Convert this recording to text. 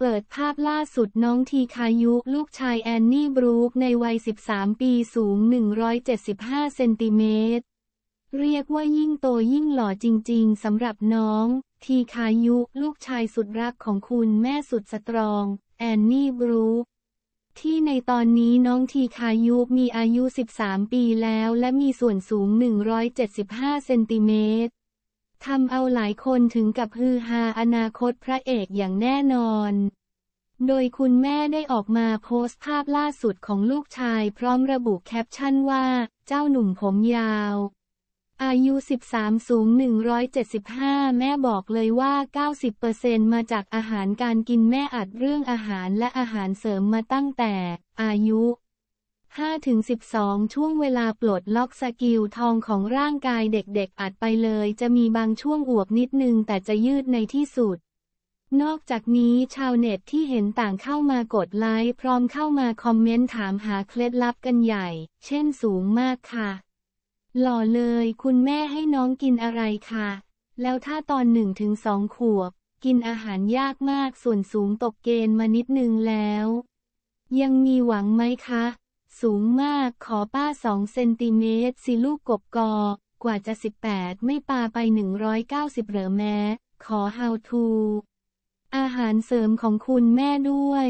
เปิดภาพล่าสุดน้องทีคายุลูกชายแอนนี่บรูคในวัย13 ปีสูง 175เซนติเมตรเรียกว่ายิ่งโตยิ่งหล่อจริงๆสำหรับน้องทีคายุลูกชายสุดรักของคุณแม่สุดสตรองแอนนี่บรูคที่ในตอนนี้น้องทีคายุมีอายุ 13 ปีแล้วและมีส่วนสูง 175เซนติเมตรทำเอาหลายคนถึงกับฮือฮาอนาคตพระเอกอย่างแน่นอน โดยคุณแม่ได้ออกมาโพสต์ภาพล่าสุดของลูกชายพร้อมระบุแคปชั่นว่า เจ้าหนุ่มผมยาว อายุ 13 สูง 175 แม่บอกเลยว่า 90%มาจากอาหารการกินแม่อัดเรื่องอาหารและอาหารเสริมมาตั้งแต่อายุ5-12 ช่วงเวลาปลดล็อกสกิลทองของร่างกายเด็กๆอาจไปเลย จะมีบางช่วงอวบนิดนึงแต่จะยืดในที่สุด นอกจากนี้ชาวเน็ตที่เห็นต่างเข้ามากดไลค์ พร้อมเข้ามาคอมเมนต์ถามหาเคล็ดลับกันใหญ่ เช่นสูงมากค่ะ หล่อเลยคุณแม่ให้น้องกินอะไรค่ะ แล้วถ้าตอนหนึ่งถึงสองขวบ กินอาหารยากมากส่วนสูงตกเกณฑ์มานิดนึงแล้ว ยังมีหวังไหมคะสูงมาก ขอป้าสองเซนติเมตร สิลูกกบกอ กว่าจะ 18 ไม่ปาไป 190 เหรอแม้ ขอ how to อาหารเสริมของคุณแม่ด้วย